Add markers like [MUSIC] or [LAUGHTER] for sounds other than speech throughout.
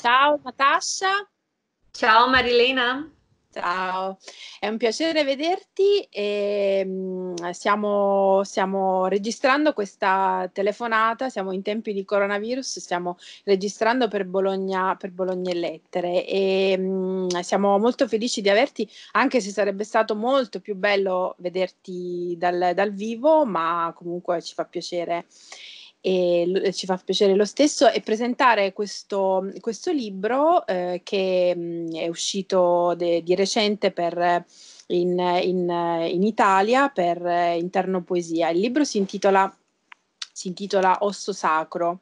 Ciao Natascia. Ciao Marilena. Ciao, è un piacere vederti e um, mm, stiamo, stiamo, registrando questa telefonata, siamo in tempi di coronavirus, stiamo registrando per Bologna, per Bologna e Lettere e um, siamo molto felici di averti, anche se sarebbe stato molto più bello vederti dal, dal vivo, ma comunque ci fa piacere e ci fa piacere lo stesso e presentare questo, questo libro eh, che mh, mm, è uscito de, di recente per, in, in, in, Italia per eh, Interno Poesia. Il libro si intitola, si intitola Osso Sacro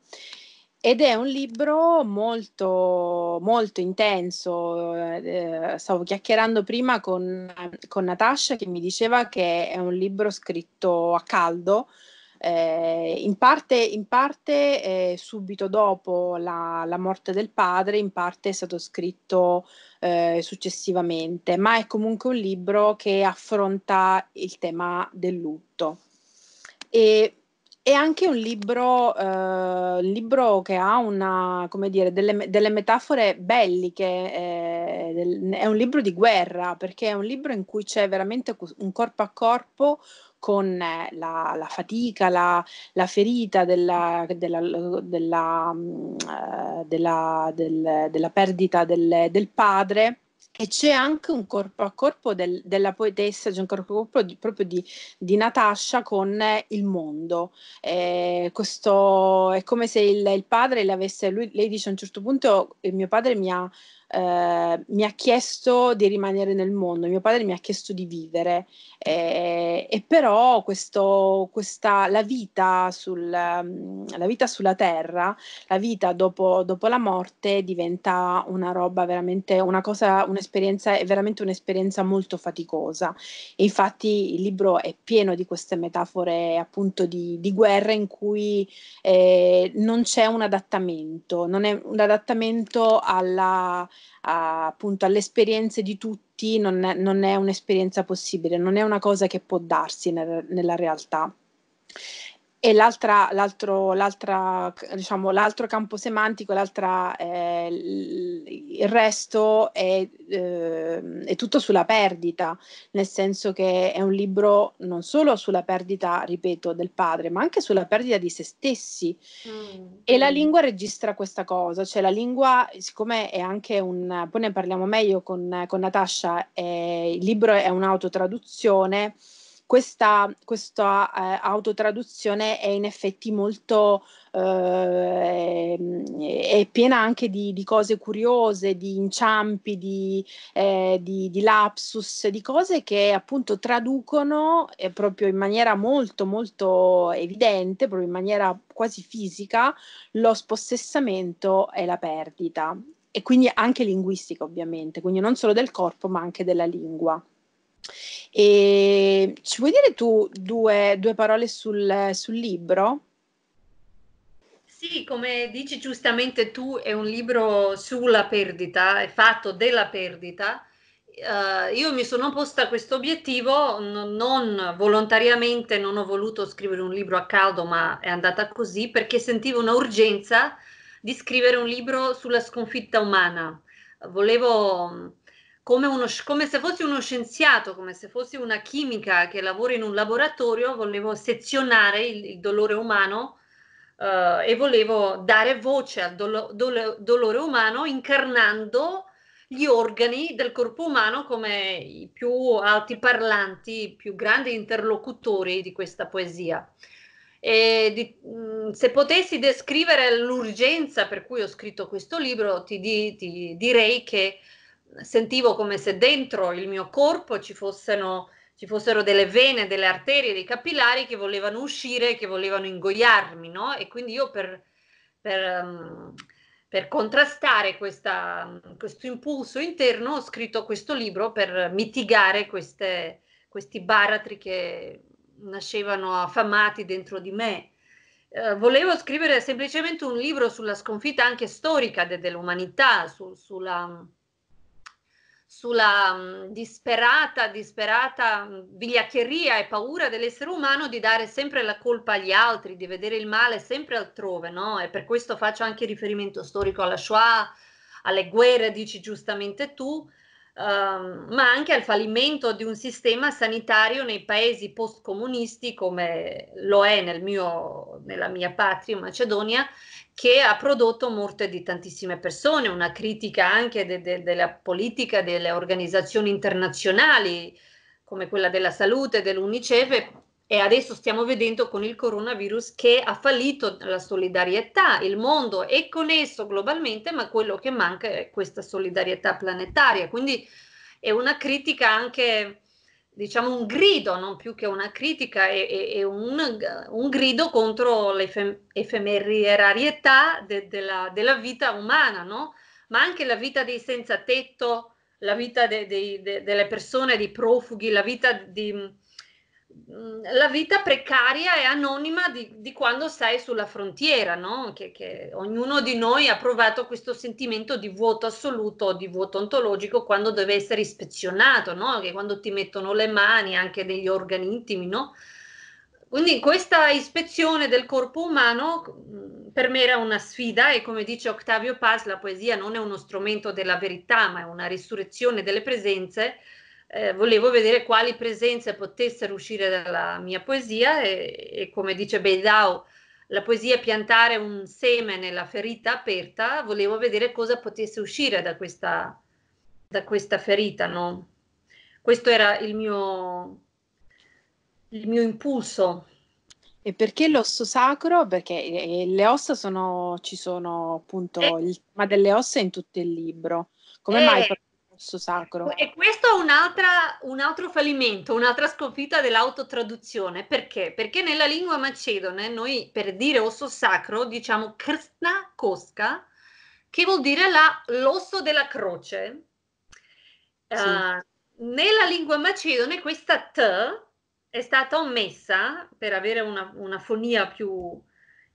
ed è un libro molto, molto intenso. Eh, eh stavo chiacchierando prima con, con Natasha che mi diceva che è un libro scritto a caldo, eh, in parte, in parte eh, subito dopo la, la, morte del padre, in parte è stato scritto eh, successivamente, ma è comunque un libro che affronta il tema del lutto. E, è anche un libro, eh, un libro che ha una, dire, delle, delle, metafore belliche, eh, del, è un libro di guerra, perché è un libro in cui c'è veramente un corpo a corpo con eh, la, la fatica, la, la, ferita della, della, della, mm, eh, della, del, della perdita del, del padre e c'è anche un corpo a corpo del, della poetessa, c'è un corpo a corpo di, proprio di, di, Natascia con eh, il mondo. Eh, questo è come se il, il padre le avesse, lui, lei dice a un certo punto, il mio padre mi ha Ehm, mi ha chiesto di rimanere nel mondo, mio padre mi ha chiesto di vivere eh, e però questo, questa, la, vita sul, ehm, la, vita sulla terra, la vita dopo, dopo, la morte diventa una roba veramente, una cosa, un'esperienza, è veramente un'esperienza molto faticosa. E infatti il libro è pieno di queste metafore appunto di, di guerra in cui eh, non c'è un adattamento, non è un adattamento alla a, appunto alle esperienze di tutti non è, non è, un'esperienza possibile, non è una cosa che può darsi nel, nella realtà. E l'altra, l'altro, l'altra, diciamo, l'altro campo semantico, l'altra, eh, il resto è, eh, è, tutto sulla perdita, nel senso che è un libro non solo sulla perdita, ripeto, del padre, ma anche sulla perdita di se stessi. Mm. E la mm. lingua registra questa cosa, cioè la lingua, siccome è anche un, poi ne parliamo meglio con, con Natascia, eh, il libro è un'autotraduzione. Questa, questa eh, autotraduzione è in effetti molto eh, è piena anche di, di, cose curiose, di inciampi, di, eh, di, di, lapsus, di cose che appunto traducono eh, proprio in maniera molto molto evidente, proprio in maniera quasi fisica, lo spossessamento e la perdita e quindi anche linguistica ovviamente, quindi non solo del corpo ma anche della lingua. E ehm, ci vuoi dire tu due, due parole sul, sul libro? Sì, come dici giustamente tu, è un libro sulla perdita, è fatto della perdita. Uh, io mi sono posta questo obiettivo, non, non volontariamente, non ho voluto scrivere un libro a caldo, ma è andata così perché sentivo un'urgenza di scrivere un libro sulla sconfitta umana. Volevo come, uno, come, se fossi uno scienziato, come se fossi una chimica che lavora in un laboratorio, volevo sezionare il, il dolore umano uh, e volevo dare voce al dolo, dolo, dolore umano incarnando gli organi del corpo umano come i più alti parlanti, i più grandi interlocutori di questa poesia. Di, se potessi descrivere l'urgenza per cui ho scritto questo libro, ti, di, ti direi che sentivo come se dentro il mio corpo ci fossero, ci fossero delle vene, delle arterie, dei capillari che volevano uscire, che volevano ingoiarmi, no? E quindi io per, per, um, per contrastare questa, questo impulso interno ho scritto questo libro per mitigare queste, questi baratri che nascevano affamati dentro di me. Eh, volevo scrivere semplicemente un libro sulla sconfitta anche storica de, dell'umanità, su, sulla, sulla disperata, disperata vigliaccheria e paura dell'essere umano di dare sempre la colpa agli altri, di vedere il male sempre altrove, no? E per questo faccio anche riferimento storico alla Shoah, alle guerre, dici giustamente tu, Ehm, ma anche al fallimento di un sistema sanitario nei paesi post-comunisti come lo è nel mio, nella mia patria Macedonia, che ha prodotto morte di tantissime persone, una critica anche de, de, della politica delle organizzazioni internazionali come quella della salute, dell'UNICEF, e adesso stiamo vedendo con il coronavirus che ha fallito la solidarietà, il mondo è connesso globalmente, ma quello che manca è questa solidarietà planetaria. Quindi è una critica anche, diciamo, un grido, non più che una critica, è, è, è un, un, grido contro l'efemerarietà de, della, della, vita umana, no? ma anche la vita dei senza tetto, la vita de, de, delle persone, dei profughi, la vita di la vita precaria e anonima di, di quando sei sulla frontiera, no? che, che, ognuno di noi ha provato questo sentimento di vuoto assoluto, di vuoto ontologico quando deve essere ispezionato, no? che quando ti mettono le mani anche degli organi intimi. No? Quindi questa ispezione del corpo umano per me era una sfida e come dice Octavio Paz la poesia non è uno strumento della verità ma è una risurrezione delle presenze eh, volevo vedere quali presenze potessero uscire dalla mia poesia e, e come dice Beidau, la poesia è piantare un seme nella ferita aperta, volevo vedere cosa potesse uscire da questa, da questa ferita. No? Questo era il mio, il mio impulso. E perché l'osso sacro? Perché eh, le ossa sono, ci sono appunto, eh, il tema delle ossa in tutto il libro. Come eh, mai su sacro. E questo è un altro fallimento, un'altra sconfitta dell'autotraduzione. Perché? Perché nella lingua macedone noi per dire osso sacro diciamo krsna koska, che vuol dire la, l'osso della croce. Sì. Uh, nella lingua macedone questa T è stata omessa per avere una, una fonia più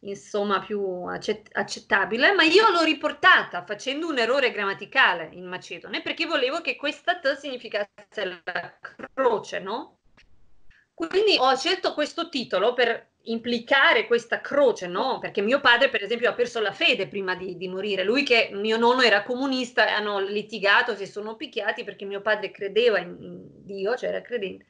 insomma più accett- accettabile, ma io l'ho riportata facendo un errore grammaticale in macedone perché volevo che questa T significasse la croce, no? Quindi ho scelto questo titolo per implicare questa croce, no? Perché mio padre, per esempio, ha perso la fede prima di, di morire. Lui che mio nonno era comunista, hanno litigato, si sono picchiati perché mio padre credeva in, in Dio, cioè era credente.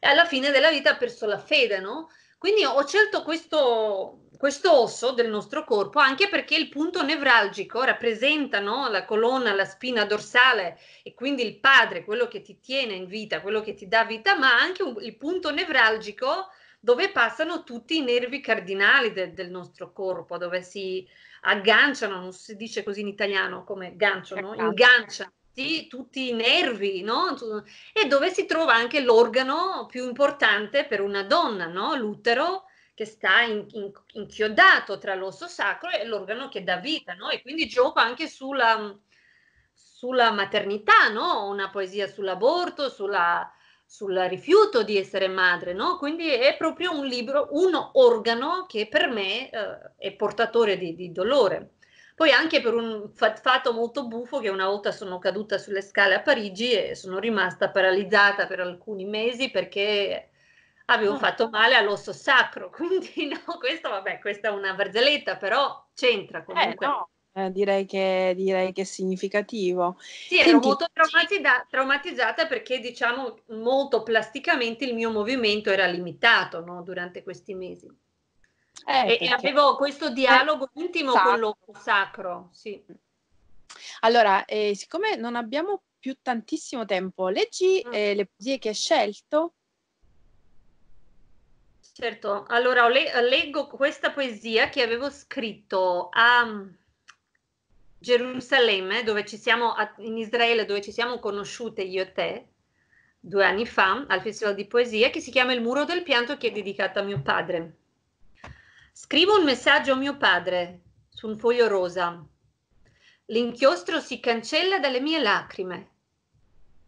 E alla fine della vita ha perso la fede, no? Quindi ho scelto questo questo osso del nostro corpo, anche perché il punto nevralgico rappresenta no, la colonna, la spina dorsale e quindi il padre, quello che ti tiene in vita, quello che ti dà vita, ma anche un, il punto nevralgico dove passano tutti i nervi cardinali de, del nostro corpo, dove si agganciano, non si dice così in italiano come gancio, no? ingancia tutti i nervi, no? E dove si trova anche l'organo più importante per una donna, no? L'utero che sta in, in, inchiodato tra l'osso sacro e l'organo che dà vita, no? E quindi gioca anche sulla, sulla maternità, no? Una poesia sull'aborto, sulla, sul rifiuto di essere madre, no? Quindi è proprio un libro, un organo che per me eh, è portatore di, di, dolore. Poi anche per un fatto molto buffo che una volta sono caduta sulle scale a Parigi e sono rimasta paralizzata per alcuni mesi perché avevo ah. fatto male all'osso sacro, [LAUGHS] quindi no, questo vabbè, questa è una barzelletta, però c'entra eh, comunque. Eh, no. eh, direi, che, direi, che, è significativo. Sì, Senti, ero molto traumatizza- traumatizzata perché diciamo molto plasticamente il mio movimento era limitato no, durante questi mesi. Eh, e, avevo questo eh, dialogo intimo sacro. con l'osso sacro. Sì. Allora, eh, siccome non abbiamo più tantissimo tempo, leggi mm. le poesie che hai scelto Certo, allora le- leggo questa poesia che avevo scritto a mm, Gerusalemme, dove ci siamo, a- in Israele, dove ci siamo conosciute io e te, due anni fa, al Festival di Poesia, che si chiama Il muro del pianto, che è dedicato a mio padre. Scrivo un messaggio a mio padre su un foglio rosa. L'inchiostro si cancella dalle mie lacrime,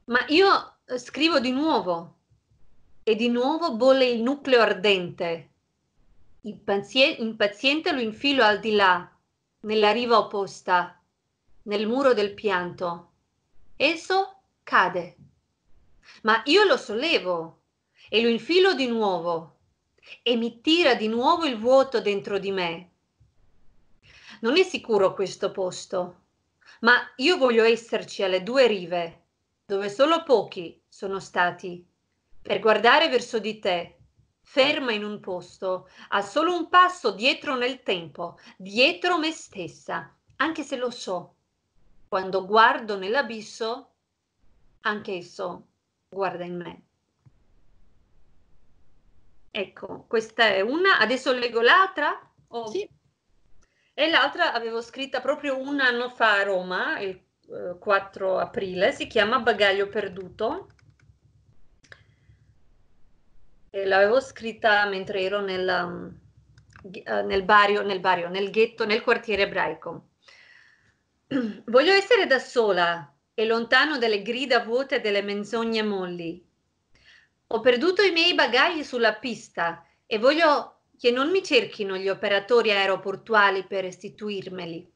ma io eh, scrivo di nuovo e di nuovo bolle il nucleo ardente. Impaziente lo infilo al di là, nella riva opposta, nel muro del pianto. Esso cade. Ma io lo sollevo e lo infilo di nuovo e mi tira di nuovo il vuoto dentro di me. Non è sicuro questo posto, ma io voglio esserci alle due rive, dove solo pochi sono stati per guardare verso di te, ferma in un posto, a solo un passo dietro nel tempo, dietro me stessa, anche se lo so. Quando guardo nell'abisso, anche esso guarda in me. Ecco, questa è una. Adesso leggo l'altra? Oh. Sì. E l'altra avevo scritta proprio un anno fa a Roma, il 4 eh, aprile, si chiama Bagaglio perduto l'avevo scritta mentre ero mm, eh, nel, nel, barrio, nel barrio, nel ghetto, nel quartiere ebraico. [CLEARS THROAT] Voglio essere da sola e lontano dalle grida vuote e dalle menzogne molli. Ho perduto i miei bagagli sulla pista e voglio che non mi cerchino gli operatori aeroportuali per restituirmeli.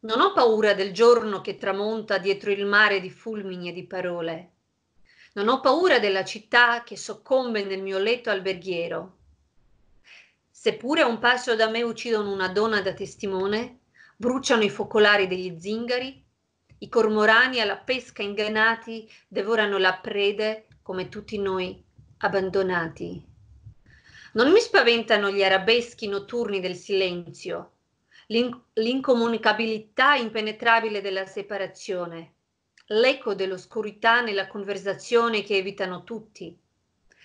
Non ho paura del giorno che tramonta dietro il mare di fulmini e di parole. Non ho paura della città che soccombe nel mio letto alberghiero. Seppure a un passo da me uccidono una donna da testimone, bruciano i focolari degli zingari, i cormorani alla pesca ingannati devorano la prede come tutti noi abbandonati. Non mi spaventano gli arabeschi notturni del silenzio, l'incomunicabilità impenetrabile della separazione l'eco dell'oscurità nella conversazione che evitano tutti.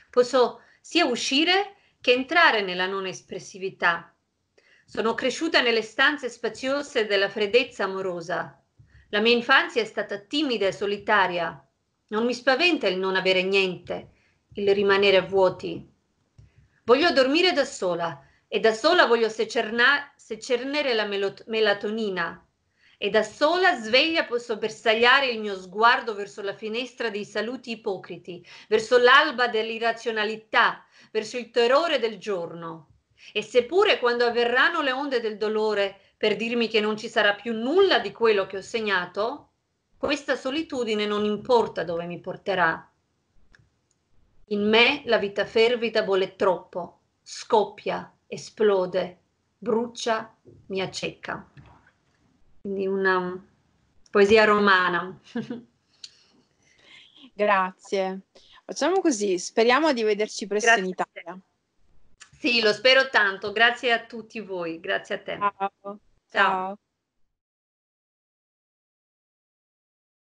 Posso sia uscire che entrare nella non espressività. Sono cresciuta nelle stanze spaziose della freddezza amorosa. La mia infanzia è stata timida e solitaria. Non mi spaventa il non avere niente, il rimanere vuoti. Voglio dormire da sola e da sola voglio secerna- secernere la melatonina, e da sola sveglia posso bersagliare il mio sguardo verso la finestra dei saluti ipocriti, verso l'alba dell'irrazionalità, verso il terrore del giorno. E seppure quando avverranno le onde del dolore per dirmi che non ci sarà più nulla di quello che ho segnato, questa solitudine non importa dove mi porterà. In me la vita fervida vuole troppo, scoppia, esplode, brucia, mi accecca quindi una poesia romana. Grazie. Facciamo così, speriamo di vederci presto Grazie in Italia. Sì, lo spero tanto. Grazie a tutti voi. Grazie a te. Ciao. Ciao. Ciao.